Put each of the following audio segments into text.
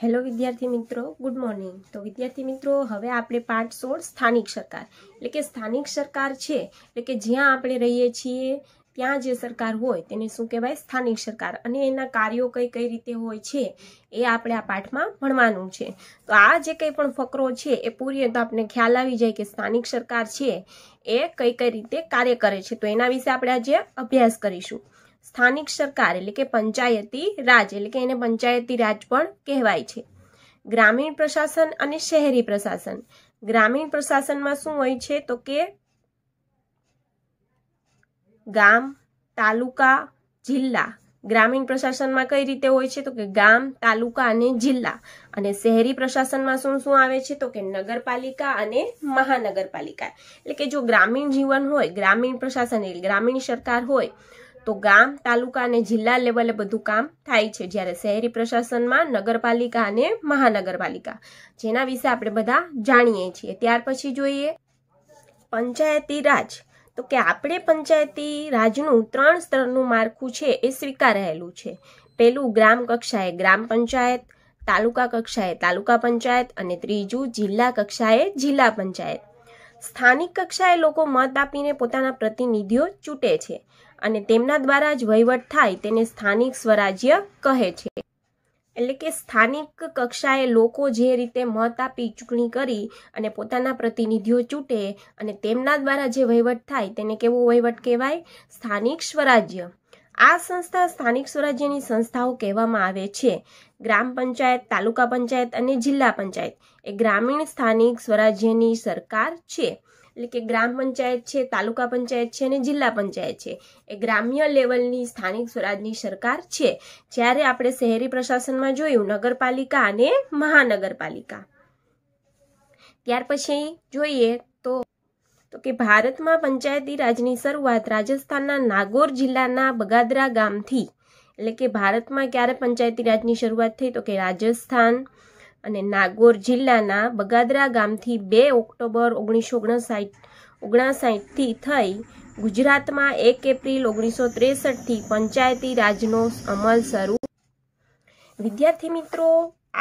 hello વિદ્યાર્થી મિત્રો good morning તો વિદ્યાર્થી મિત્રો હવે આપણે પાઠ સોળ સ્થાનિક સરકાર એટલે કે સ્થાનિક સરકાર છે એટલે કે જ્યાં આપણે રહીએ છીએ ત્યાં જે સરકાર હોય તેને શું કહેવાય સ્થાનિક સરકાર અને એના કાર્યો કઈ કઈ રીતે હોય છે એ આપણે આ પાઠમાં ભણવાનું છે તો આ જે કંઈ પણ ફકરો છે એ પૂરીએ તો આપણે ખ્યાલ આવી જાય કે સ્થાનિક સરકાર છે એ કઈ કઈ રીતે કાર્ય કરે છે તો એના વિશે આપણે આજે અભ્યાસ કરીશું સ્થાનિક સરકાર એટલે કે પંચાયતી રાજ એટલે કે એને પંચાયતી રાજ પણ કહેવાય છે ગ્રામીણ પ્રશાસન અને શહેરી પ્રશાસન ગ્રામીણ પ્રશાસનમાં શું હોય છે તો કે ગામ તાલુકા જિલ્લા ગ્રામીણ પ્રશાસનમાં કઈ રીતે હોય છે તો કે ગામ તાલુકા અને જિલ્લા અને શહેરી પ્રશાસનમાં શું શું આવે છે તો કે નગરપાલિકા અને મહાનગરપાલિકા એટલે કે જો ગ્રામીણ જીવન હોય ગ્રામીણ પ્રશાસન એટલે ગ્રામીણ સરકાર હોય તો ગામ તાલુકા અને જિલ્લા લેવલે બધું કામ થાય છે જ્યારે શહેરી પ્રશાસનમાં નગરપાલિકા અને મહાનગરપાલિકા જેના વિશે આપણે બધા જાણીએ છીએ ત્યાર પછી જોઈએ પંચાયતી રાજ તો કે આપણે પંચાયતી રાજનું ત્રણ સ્તરનું માળખું છે એ સ્વીકારેલું છે પહેલું ગ્રામ કક્ષાએ ગ્રામ પંચાયત તાલુકા કક્ષાએ તાલુકા પંચાયત અને ત્રીજું જિલ્લા કક્ષાએ જિલ્લા પંચાયત સ્થાનિક કક્ષાએ લોકો મત આપીને પોતાના પ્રતિનિધિઓ ચૂંટે છે અને તેમના દ્વારા જ વહીવટ થાય તેને સ્થાનિક સ્વરાજ્ય કહે છે એટલે કે સ્થાનિક કક્ષાએ લોકો જે રીતે મત આપી ચૂંટણી કરી અને પોતાના પ્રતિનિધિઓ ચૂંટે અને તેમના દ્વારા જે વહીવટ થાય તેને કેવો વહીવટ કહેવાય સ્થાનિક સ્વરાજ્ય આ સંસ્થા સ્થાનિક સ્વરાજ્યની સંસ્થાઓ કહેવામાં આવે છે ગ્રામ પંચાયત તાલુકા પંચાયત અને જિલ્લા પંચાયત એ ગ્રામીણ સ્થાનિક સ્વરાજ્યની સરકાર છે એટલે કે ગ્રામ પંચાયત છે તાલુકા પંચાયત છે અને જિલ્લા પંચાયત છે એ ગ્રામ્ય લેવલની સ્થાનિક સ્વરાજની સરકાર છે જ્યારે આપણે શહેરી પ્રશાસનમાં જોયું નગરપાલિકા અને મહાનગરપાલિકા ત્યાર પછી જોઈએ તો તો કે ભારતમાં પંચાયતી રાજની શરૂઆત રાજસ્થાનના નાગોર જિલ્લાના બગાદરા ગામથી એટલે કે ભારતમાં ક્યારે પંચાયતી રાજની શરૂઆત થઈ તો કે રાજસ્થાન અને નાગોર જિલ્લાના બગાદરા ગામથી બે ઓક્ટોબર ઓગણીસો ઓગણસાઠ ઓગણસાઠથી થઈ ગુજરાતમાં એક એપ્રિલ ઓગણીસો ત્રેસઠથી પંચાયતી રાજનો અમલ શરૂ વિદ્યાર્થી મિત્રો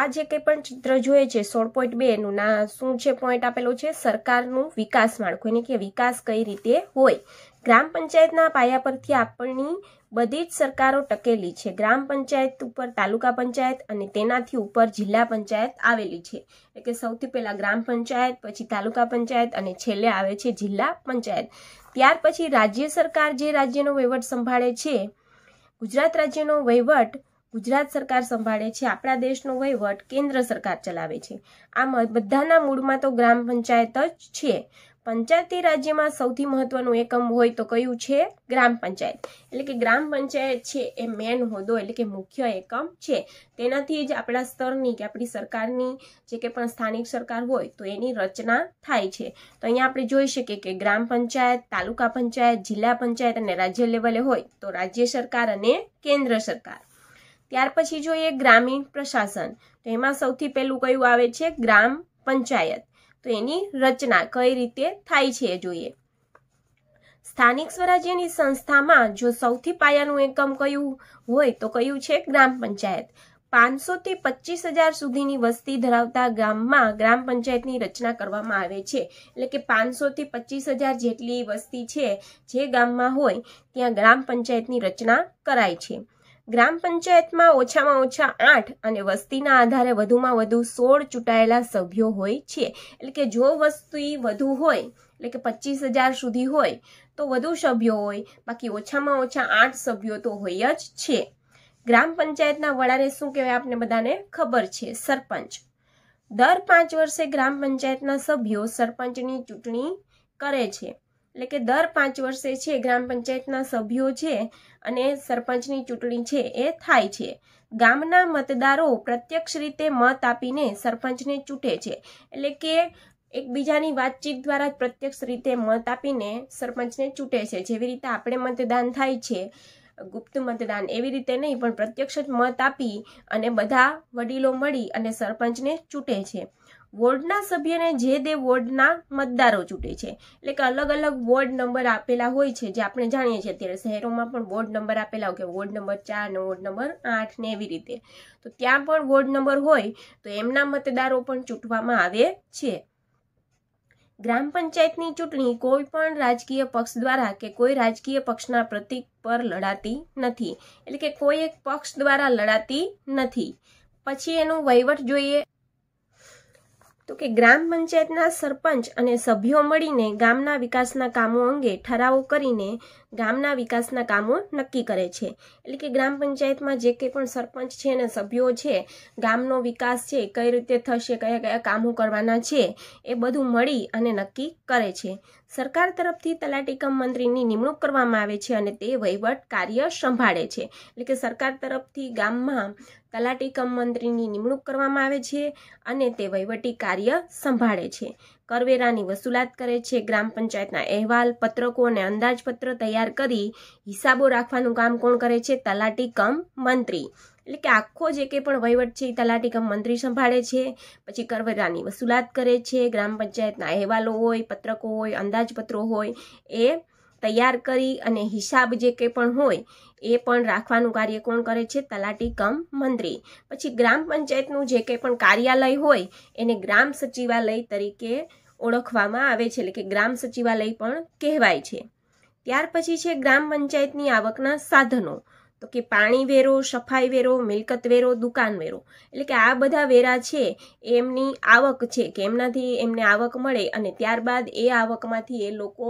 આ જે કંઈ પણ ચિત્ર જોઈએ છે સોળ પોઈન્ટ બેનું ના શું છે પોઈન્ટ આપેલો છે સરકારનું વિકાસ માળખું એને કે વિકાસ કઈ રીતે હોય ગ્રામ પંચાયતના પાયા પરથી આપણની બધી જ સરકારો ટકેલી છે ગ્રામ પંચાયત ઉપર તાલુકા પંચાયત અને તેનાથી ઉપર જિલ્લા પંચાયત આવેલી છે એટલે કે સૌથી પહેલાં ગ્રામ પંચાયત પછી તાલુકા પંચાયત અને છેલ્લે આવે છે જિલ્લા પંચાયત ત્યાર પછી રાજ્ય સરકાર જે રાજ્યનો વહીવટ સંભાળે છે ગુજરાત રાજ્યનો વહીવટ ગુજરાત સરકાર સંભાળે છે આપણા દેશનો વહીવટ કેન્દ્ર સરકાર ચલાવે છે આ બધાના મૂળમાં તો ગ્રામ પંચાયત જ છે પંચાયતી રાજ્યમાં સૌથી મહત્વનું એકમ હોય તો કયું છે ગ્રામ પંચાયત એટલે કે ગ્રામ પંચાયત છે એ મેન હોદ્દો એટલે કે મુખ્ય એકમ છે તેનાથી જ આપણા સ્તરની કે આપણી સરકારની જે કે પણ સ્થાનિક સરકાર હોય તો એની રચના થાય છે તો અહીંયા આપણે જોઈ શકીએ કે ગ્રામ પંચાયત તાલુકા પંચાયત જિલ્લા પંચાયત અને રાજ્ય લેવલે હોય તો રાજ્ય સરકાર અને કેન્દ્ર સરકાર ત્યાર પછી જોઈએ ગ્રામીણ પ્રશાસન તો એમાં સૌથી પહેલું કયું આવે છે ગ્રામ પંચાયત તો એની રચના કઈ રીતે થાય છે જોઈએ સ્થાનિક સ્વરાજ્યની સંસ્થામાં જો સૌથી પાયાનું એકમ કયું હોય તો કયું છે ગ્રામ પંચાયત પાંચસો થી પચીસ હજાર સુધીની વસ્તી ધરાવતા ગામમાં ગ્રામ પંચાયતની રચના કરવામાં આવે છે એટલે કે પાંચસો થી પચીસ હજાર જેટલી વસ્તી છે જે ગામમાં હોય ત્યાં ગ્રામ પંચાયતની રચના કરાય છે ગ્રામ પંચાયતમાં ઓછામાં ઓછા આઠ અને વસ્તીના આધારે વધુમાં વધુ સોળ ચૂંટાયેલા સભ્યો હોય છે એટલે કે જો વસ્તી વધુ હોય એટલે કે પચીસ હજાર સુધી હોય તો વધુ સભ્યો હોય બાકી ઓછામાં ઓછા આઠ સભ્યો તો હોય જ છે ગ્રામ પંચાયતના વડાને શું કહેવાય આપને બધાને ખબર છે સરપંચ દર પાંચ વર્ષે ગ્રામ પંચાયતના સભ્યો સરપંચની ચૂંટણી કરે છે એટલે કે દર પાંચ વર્ષે છે ગ્રામ પંચાયતના સભ્યો છે અને સરપંચની ચૂંટણી છે એ થાય છે ગામના મતદારો પ્રત્યક્ષ રીતે મત આપીને સરપંચને ચૂંટે છે એટલે કે એકબીજાની વાતચીત દ્વારા પ્રત્યક્ષ રીતે મત આપીને સરપંચને ચૂંટે છે જેવી રીતે આપણે મતદાન થાય છે ગુપ્ત મતદાન એવી રીતે નહીં પણ પ્રત્યક્ષ જ મત આપી અને બધા વડીલો મળી અને સરપંચને ચૂંટે છે વોર્ડના સભ્યને જે દે વોર્ડના મતદારો ચૂંટે છે એટલે કે અલગ અલગ વોર્ડ નંબર આપેલા હોય છે જે આપણે જાણીએ છીએ અત્યારે શહેરોમાં પણ વોર્ડ નંબર આપેલા હોય કે વોર્ડ નંબર ચાર ને વોર્ડ નંબર આઠ ને એવી રીતે તો ત્યાં પણ વોર્ડ નંબર હોય તો એમના મતદારો પણ ચૂંટવામાં આવે છે ગ્રામ પંચાયતની ચૂંટણી કોઈ પણ રાજકીય પક્ષ દ્વારા કે કોઈ રાજકીય પક્ષના પ્રતિક પર લડાતી નથી એટલે કે કોઈ એક પક્ષ દ્વારા લડાતી નથી પછી એનું વહીવટ જોઈએ તો કે ગ્રામ પંચાયતના સરપંચ અને સભ્યો મળીને ગામના વિકાસના કામો અંગે ઠરાવો કરીને ગામના વિકાસના કામો નક્કી કરે છે એટલે કે ગ્રામ પંચાયતમાં જે કંઈ પણ સરપંચ છે અને સભ્યો છે ગામનો વિકાસ છે કઈ રીતે થશે કયા કયા કામો કરવાના છે એ બધું મળી અને નક્કી કરે છે સરકાર તરફથી તલાટીકમ મંત્રીની નિમણૂક કરવામાં આવે છે અને તે વહીવટ કાર્ય સંભાળે છે એટલે કે સરકાર તરફથી ગામમાં તલાટીકમ મંત્રીની નિમણૂક કરવામાં આવે છે અને તે વહીવટી કાર્ય સંભાળે છે કરવેરાની વસૂલાત કરે છે ગ્રામ પંચાયતના અહેવાલ પત્રકો અને અંદાજપત્ર તૈયાર કરી હિસાબો રાખવાનું કામ કોણ કરે છે તલાટી કમ મંત્રી એટલે કે આખો જે કે પણ વહીવટ છે એ તલાટી કમ મંત્રી સંભાળે છે પછી કરવેરાની વસૂલાત કરે છે ગ્રામ પંચાયતના અહેવાલો હોય પત્રકો હોય અંદાજપત્રો હોય એ તૈયાર કરી અને હિસાબ જે કે પણ હોય એ પણ રાખવાનું કાર્ય કોણ કરે છે તલાટી કમ મંત્રી પછી ગ્રામ પંચાયતનું જે કંઈ પણ કાર્યાલય હોય એને ગ્રામ સચિવાલય તરીકે ઓળખવામાં આવે છે એટલે કે ગ્રામ સચિવાલય પણ કહેવાય છે ત્યાર પછી છે ગ્રામ પંચાયતની આવકના સાધનો તો કે પાણી વેરો સફાઈ વેરો મિલકત વેરો દુકાન વેરો એટલે કે આ બધા વેરા છે એમની આવક છે કે એમનાથી એમને આવક મળે અને ત્યારબાદ એ આવકમાંથી એ લોકો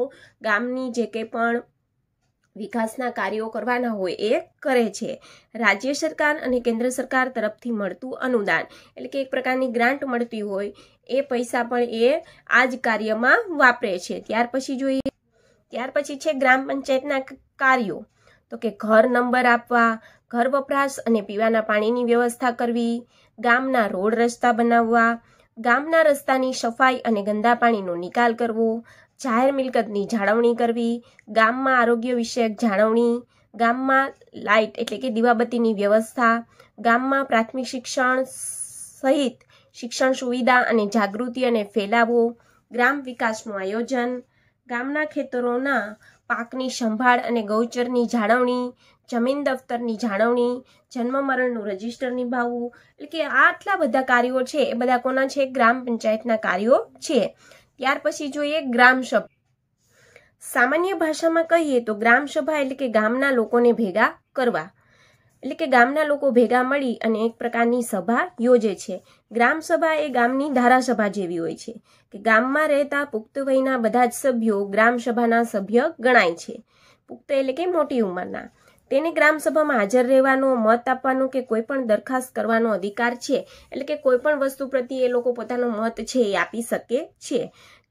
ગામની જે કંઈ પણ વિકાસના કાર્યો કરવાના હોય એ કરે છે રાજ્ય સરકાર અને કેન્દ્ર સરકાર તરફથી મળતું અનુદાન એટલે કે એક પ્રકારની ગ્રાન્ટ મળતી હોય એ પૈસા પણ એ આ જ કાર્યમાં વાપરે છે ત્યાર પછી જોઈએ ત્યાર પછી છે ગ્રામ પંચાયતના કાર્યો તો કે ઘર નંબર આપવા ઘર વપરાશ અને પીવાના પાણીની વ્યવસ્થા કરવી ગામના રોડ રસ્તા બનાવવા ગામના રસ્તાની સફાઈ અને ગંદા પાણીનો નિકાલ કરવો જાહેર મિલકતની જાળવણી કરવી ગામમાં આરોગ્ય વિષયક જાળવણી ગામમાં લાઇટ એટલે કે દીવાબત્તીની વ્યવસ્થા ગામમાં પ્રાથમિક શિક્ષણ સહિત શિક્ષણ સુવિધા અને જાગૃતિ અને ફેલાવો ગ્રામ વિકાસનું આયોજન ગામના ખેતરોના પાકની સંભાળ અને ગૌચરની જાળવણી જમીન દફતરની જાળવણી જન્મ મરણનું રજીસ્ટર નિભાવવું એટલે કે આટલા બધા કાર્યો છે એ બધા કોના છે ગ્રામ પંચાયતના કાર્યો છે ત્યાર પછી જોઈએ ગ્રામસભા સામાન્ય ભાષામાં કહીએ તો ગ્રામસભા એટલે કે ગામના લોકોને ભેગા કરવા એટલે કે ગામના લોકો ભેગા મળી અને એક પ્રકારની સભા યોજે છે ગ્રામસભા એ ગામની ધારાસભા જેવી હોય છે કે ગામમાં રહેતા પુખ્ત વયના બધા જ સભ્યો ગ્રામસભાના સભ્ય ગણાય છે પુખ્ત એટલે કે મોટી ઉંમરના તેને ગ્રામસભામાં હાજર રહેવાનો મત આપવાનો કે કોઈ પણ દરખાસ્ત કરવાનો અધિકાર છે એટલે કે કોઈ પણ વસ્તુ પ્રત્યે એ લોકો પોતાનો મત છે એ આપી શકે છે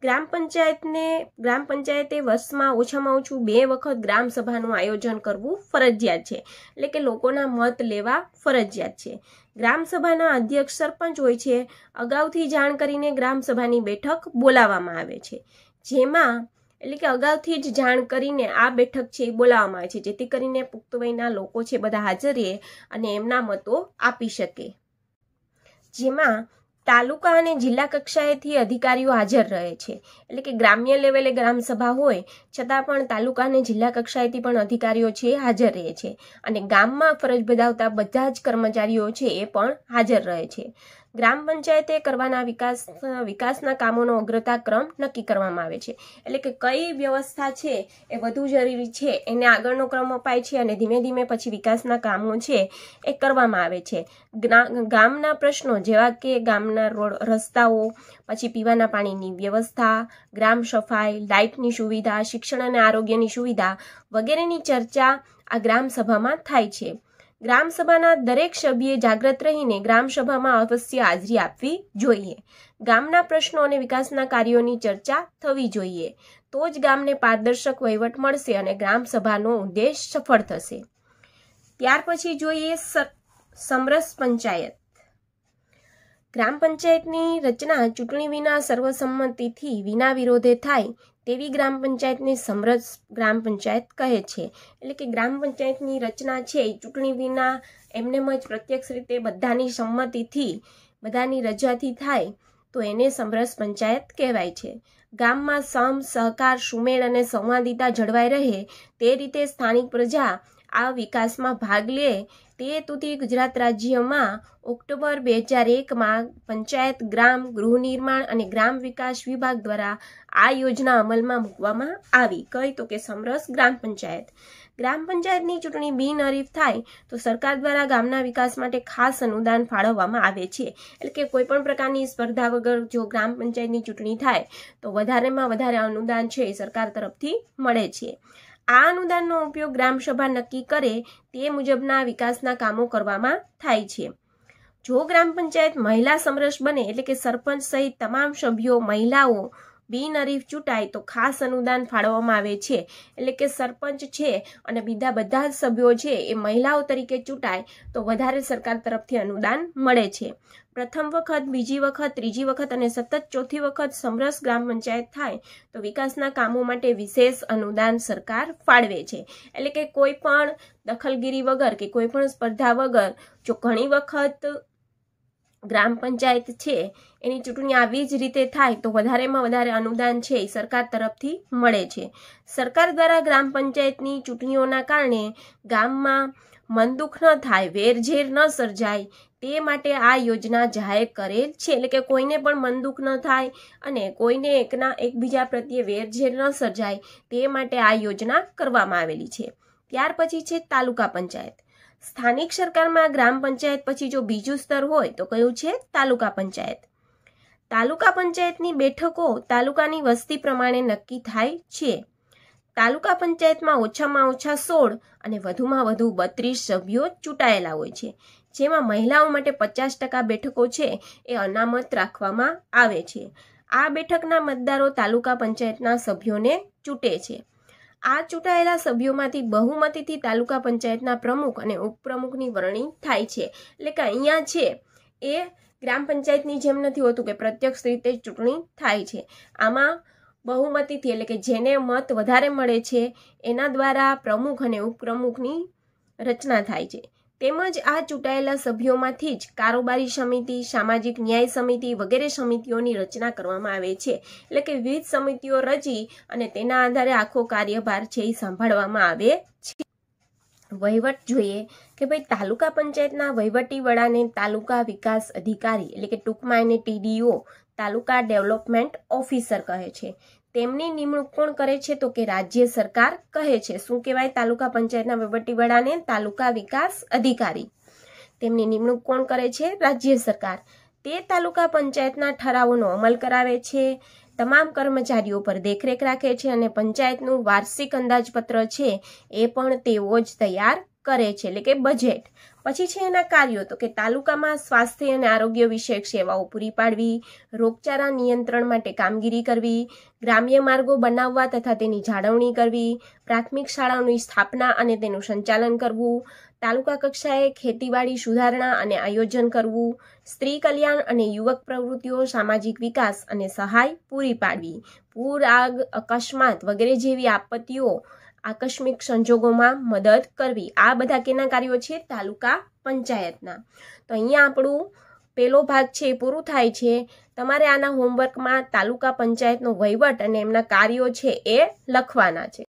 ગ્રામ પંચાયતને ગ્રામ પંચાયતે વર્ષમાં ઓછામાં ઓછું બે વખત ગ્રામસભાનું આયોજન કરવું ફરજિયાત છે એટલે કે લોકોના મત લેવા ફરજિયાત છે ગ્રામસભાના અધ્યક્ષ સરપંચ હોય છે અગાઉથી જાણ કરીને ગ્રામસભાની બેઠક બોલાવવામાં આવે છે જેમાં એટલે કે અગાઉથી જ જાણ કરીને આ બેઠક છે એ બોલાવવામાં આવે છે જેથી કરીને પુખ્ત વયના લોકો છે બધા હાજર રહે અને એમના મતો આપી શકે જેમાં તાલુકા અને જિલ્લા કક્ષાએથી અધિકારીઓ હાજર રહે છે એટલે કે ગ્રામ્ય લેવલે ગ્રામસભા હોય છતાં પણ તાલુકા અને જિલ્લા કક્ષાએથી પણ અધિકારીઓ છે હાજર રહે છે અને ગામમાં ફરજ બજાવતા બધા જ કર્મચારીઓ છે એ પણ હાજર રહે છે ગ્રામ પંચાયતે કરવાના વિકાસ વિકાસના કામોનો અગ્રતા ક્રમ નક્કી કરવામાં આવે છે એટલે કે કઈ વ્યવસ્થા છે એ વધુ જરૂરી છે એને આગળનો ક્રમ અપાય છે અને ધીમે ધીમે પછી વિકાસના કામો છે એ કરવામાં આવે છે ગામના પ્રશ્નો જેવા કે ગામના રોડ રસ્તાઓ પછી પીવાના પાણીની વ્યવસ્થા ગ્રામ સફાઈ લાઇટની સુવિધા શિક્ષણ અને આરોગ્યની સુવિધા વગેરેની ચર્ચા આ ગ્રામસભામાં થાય છે ગ્રામસભાના દરેક સભ્યે જાગ્રત રહીને ગ્રામસભામાં અવશ્ય હાજરી આપવી જોઈએ ગામના પ્રશ્નો અને વિકાસના કાર્યોની ચર્ચા થવી જોઈએ તો જ ગામને પારદર્શક વહીવટ મળશે અને ગ્રામસભાનો ઉદ્દેશ સફળ થશે ત્યાર પછી જોઈએ સમરસ પંચાયત ગ્રામ પંચાયતની રચના ચૂંટણી વિના સર્વસંમતિથી વિના વિરોધે થાય તેવી ગ્રામ પંચાયતને સમરસ ગ્રામ પંચાયત કહે છે એટલે કે ગ્રામ પંચાયતની રચના છે એ ચૂંટણી વિના એમને જ પ્રત્યક્ષ રીતે બધાની સંમતિથી બધાની રજાથી થાય તો એને સમરસ પંચાયત કહેવાય છે ગામમાં સમ સહકાર સુમેળ અને સંવાદિતા જળવાઈ રહે તે રીતે સ્થાનિક પ્રજા આ વિકાસમાં ભાગ લે તે હેતુથી ગુજરાત રાજ્યમાં ઓક્ટોબર બે હજાર એકમાં પંચાયત ગ્રામ ગૃહ નિર્માણ અને ગ્રામ વિકાસ વિભાગ દ્વારા આ યોજના અમલમાં મૂકવામાં આવી કઈ તો કે સમરસ ગ્રામ પંચાયત ગ્રામ પંચાયતની ચૂંટણી બિનહરીફ થાય તો સરકાર દ્વારા ગામના વિકાસ માટે ખાસ અનુદાન ફાળવવામાં આવે છે એટલે કે કોઈપણ પ્રકારની સ્પર્ધા વગર જો ગ્રામ પંચાયતની ચૂંટણી થાય તો વધારેમાં વધારે અનુદાન છે એ સરકાર તરફથી મળે છે આ અનુદાનનો ઉપયોગ ગ્રામસભા નક્કી કરે તે મુજબના વિકાસના કામો કરવામાં થાય છે જો ગ્રામ પંચાયત મહિલા સમરસ બને એટલે કે સરપંચ સહિત તમામ સભ્યો મહિલાઓ બિનહરીફ ચૂંટાય તો ખાસ અનુદાન ફાળવવામાં આવે છે એટલે કે સરપંચ છે અને બીજા બધા જ સભ્યો છે એ મહિલાઓ તરીકે ચૂંટાય તો વધારે સરકાર તરફથી અનુદાન મળે છે પ્રથમ વખત બીજી વખત ત્રીજી વખત અને સતત ચોથી વખત સમરસ ગ્રામ પંચાયત થાય તો વિકાસના કામો માટે વિશેષ અનુદાન સરકાર ફાળવે છે એટલે કે કોઈ પણ દખલગીરી વગર કે કોઈ પણ સ્પર્ધા વગર જો ઘણી વખત ગ્રામ પંચાયત છે એની ચૂંટણી આવી જ રીતે થાય તો વધારેમાં વધારે અનુદાન છે એ સરકાર તરફથી મળે છે સરકાર દ્વારા ગ્રામ પંચાયતની ચૂંટણીઓના કારણે ગામમાં મનદુખ ન થાય વેરઝેર ન સર્જાય તે માટે આ યોજના જાહેર કરેલ છે એટલે કે કોઈને પણ મનદુખ ન થાય અને કોઈને એકના એકબીજા પ્રત્યે વેરઝેર ન સર્જાય તે માટે આ યોજના કરવામાં આવેલી છે ત્યાર પછી છે તાલુકા પંચાયત સ્થાનિક સરકારમાં ગ્રામ પંચાયત પછી જો બીજું સ્તર હોય તો કયું છે તાલુકા પંચાયત તાલુકા પંચાયતની બેઠકો તાલુકાની વસ્તી પ્રમાણે નક્કી થાય છે તાલુકા પંચાયતમાં ઓછામાં ઓછા સોળ અને વધુમાં વધુ બત્રીસ સભ્યો ચૂંટાયેલા હોય છે જેમાં મહિલાઓ માટે પચાસ ટકા બેઠકો છે એ અનામત રાખવામાં આવે છે આ બેઠકના મતદારો તાલુકા પંચાયતના સભ્યોને ચૂંટે છે આ ચૂંટાયેલા સભ્યોમાંથી બહુમતીથી તાલુકા પંચાયતના પ્રમુખ અને ઉપપ્રમુખની વરણી થાય છે એટલે કે અહીંયા છે એ ગ્રામ પંચાયતની જેમ નથી હોતું કે પ્રત્યક્ષ રીતે ચૂંટણી થાય છે આમાં બહુમતીથી એટલે કે જેને મત વધારે મળે છે એના દ્વારા પ્રમુખ અને ઉપપ્રમુખની રચના થાય છે તેમજ આ ચૂંટાયેલા સભ્યોમાંથી જ કારોબારી સમિતિ સામાજિક ન્યાય સમિતિ વગેરે સમિતિઓની રચના કરવામાં આવે છે એટલે કે વિવિધ સમિતિઓ રચી અને તેના આધારે આખો કાર્યભાર છે એ સાંભળવામાં આવે છે વહીવટ જોઈએ કે ભાઈ તાલુકા પંચાયતના વહીવટી વડાને તાલુકા વિકાસ અધિકારી એટલે કે ટૂંકમાં એને ટીડીઓ તાલુકા ડેવલપમેન્ટ ઓફિસર કહે છે તેમની નિમણૂક કોણ કરે છે તો કે રાજ્ય સરકાર કહે છે શું કહેવાય તાલુકા પંચાયતના વહીવટીવડાને તાલુકા વિકાસ અધિકારી તેમની નિમણૂક કોણ કરે છે રાજ્ય સરકાર તે તાલુકા પંચાયતના ઠરાવોનો અમલ કરાવે છે તમામ કર્મચારીઓ પર દેખરેખ રાખે છે અને પંચાયતનું વાર્ષિક અંદાજપત્ર છે એ પણ તેઓ જ તૈયાર કરે છે એટલે કે બજેટ પછી છે એના કાર્યો તો કે તાલુકામાં સ્વાસ્થ્ય અને આરોગ્ય વિષયક સેવાઓ પૂરી પાડવી રોગચારા નિયંત્રણ માટે કામગીરી કરવી ગ્રામ્ય માર્ગો બનાવવા તથા તેની જાળવણી કરવી પ્રાથમિક શાળાઓની સ્થાપના અને તેનું સંચાલન કરવું તાલુકા કક્ષાએ ખેતીવાડી સુધારણા અને આયોજન કરવું સ્ત્રી કલ્યાણ અને યુવક પ્રવૃત્તિઓ સામાજિક વિકાસ અને સહાય પૂરી પાડવી પૂર આગ અકસ્માત વગેરે જેવી આપત્તિઓ આકસ્મિક સંજોગોમાં મદદ કરવી આ બધા કેના કાર્યો છે તાલુકા પંચાયતના તો અહીંયા આપણું પેલો ભાગ છે એ પૂરું થાય છે તમારે આના હોમવર્કમાં તાલુકા પંચાયતનો વહીવટ અને એમના કાર્યો છે એ લખવાના છે